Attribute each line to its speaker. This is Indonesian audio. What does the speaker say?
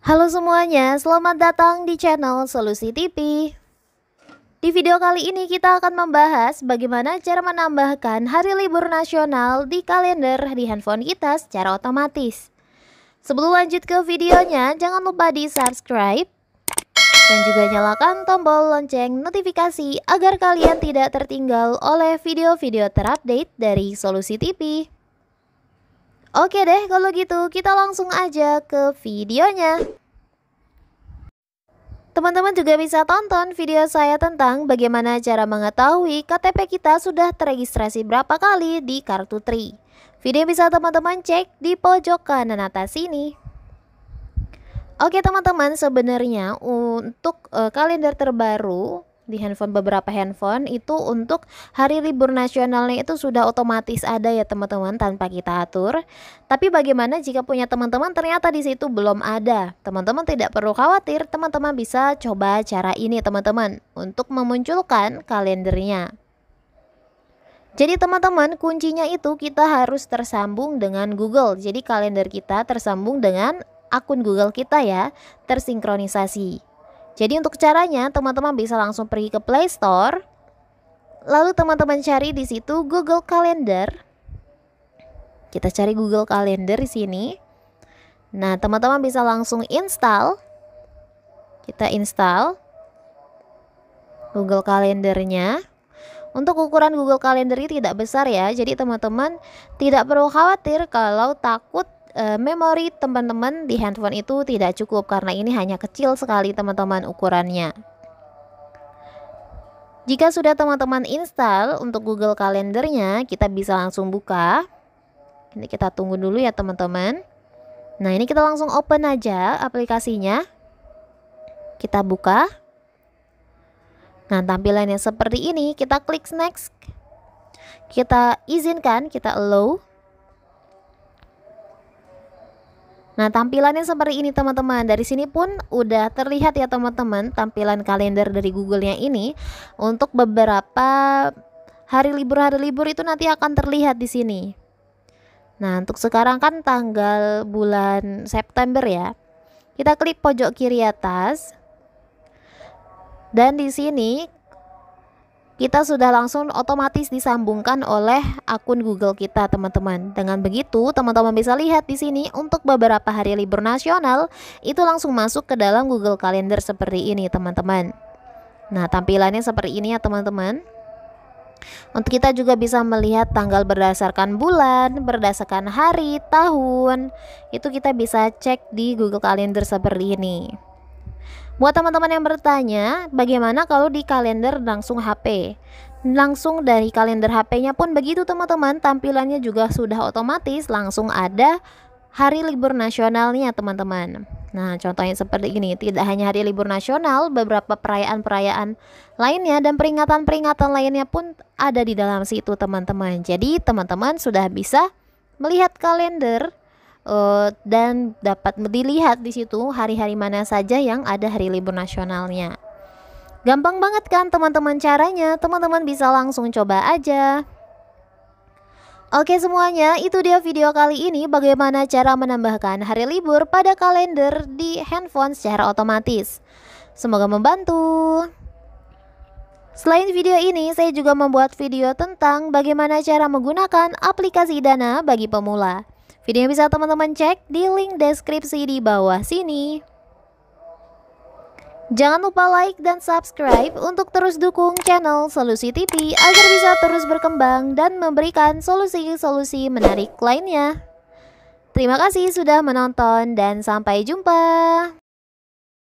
Speaker 1: Halo semuanya, selamat datang di channel Solusi TV. Di video kali ini kita akan membahas bagaimana cara menambahkan hari libur nasional di kalender di handphone kita secara otomatis. Sebelum lanjut ke videonya, jangan lupa di subscribe dan juga nyalakan tombol lonceng notifikasi agar kalian tidak tertinggal oleh video-video terupdate dari Solusi TV. Oke deh, kalau gitu kita langsung aja ke videonya. Teman-teman juga bisa tonton video saya tentang bagaimana cara mengetahui KTP kita sudah terregistrasi berapa kali di kartu Tri. Video bisa teman-teman cek di pojok kanan atas sini. Oke teman-teman, sebenarnya untuk eh, kalender terbaru di handphone beberapa handphone itu untuk hari libur nasionalnya itu sudah otomatis ada ya teman-teman tanpa kita atur. Tapi bagaimana jika punya teman-teman ternyata di situ belum ada? Teman-teman tidak perlu khawatir, teman-teman bisa coba cara ini teman-teman untuk memunculkan kalendernya. Jadi teman-teman kuncinya itu kita harus tersambung dengan Google Jadi kalender kita tersambung dengan akun Google kita ya Tersinkronisasi jadi untuk caranya teman-teman bisa langsung pergi ke Play Store. Lalu teman-teman cari di situ Google Calendar. Kita cari Google Calendar di sini. Nah, teman-teman bisa langsung install. Kita install Google Calendar-nya. Untuk ukuran Google Calendar ini tidak besar ya, jadi teman-teman tidak perlu khawatir kalau takut Eh, memori teman-teman di handphone itu tidak cukup karena ini hanya kecil sekali teman-teman ukurannya. Jika sudah teman-teman install untuk Google Kalendernya, kita bisa langsung buka. Ini kita tunggu dulu ya teman-teman. Nah ini kita langsung open aja aplikasinya. Kita buka. Nah tampilannya seperti ini. Kita klik next. Kita izinkan, kita allow. Nah, tampilannya seperti ini teman-teman. Dari sini pun udah terlihat ya teman-teman tampilan kalender dari Google-nya ini untuk beberapa hari libur-hari libur itu nanti akan terlihat di sini. Nah, untuk sekarang kan tanggal bulan September ya. Kita klik pojok kiri atas. Dan di sini kita sudah langsung otomatis disambungkan oleh akun Google kita, teman-teman. Dengan begitu, teman-teman bisa lihat di sini untuk beberapa hari libur nasional itu langsung masuk ke dalam Google Calendar seperti ini, teman-teman. Nah, tampilannya seperti ini ya, teman-teman. Untuk kita juga bisa melihat tanggal berdasarkan bulan, berdasarkan hari, tahun. Itu kita bisa cek di Google Calendar seperti ini. Buat teman-teman yang bertanya, bagaimana kalau di kalender langsung HP? Langsung dari kalender HP-nya pun begitu teman-teman, tampilannya juga sudah otomatis langsung ada hari libur nasionalnya teman-teman. Nah, contohnya seperti ini, tidak hanya hari libur nasional, beberapa perayaan-perayaan lainnya dan peringatan-peringatan lainnya pun ada di dalam situ teman-teman. Jadi, teman-teman sudah bisa melihat kalender uh, dan dapat dilihat di situ hari-hari mana saja yang ada hari libur nasionalnya. Gampang banget kan teman-teman caranya, teman-teman bisa langsung coba aja. Oke semuanya, itu dia video kali ini bagaimana cara menambahkan hari libur pada kalender di handphone secara otomatis. Semoga membantu. Selain video ini, saya juga membuat video tentang bagaimana cara menggunakan aplikasi Dana bagi pemula. Video bisa teman-teman cek di link deskripsi di bawah sini. Jangan lupa like dan subscribe untuk terus dukung channel Solusi TV agar bisa terus berkembang dan memberikan solusi-solusi menarik lainnya. Terima kasih sudah menonton dan sampai jumpa.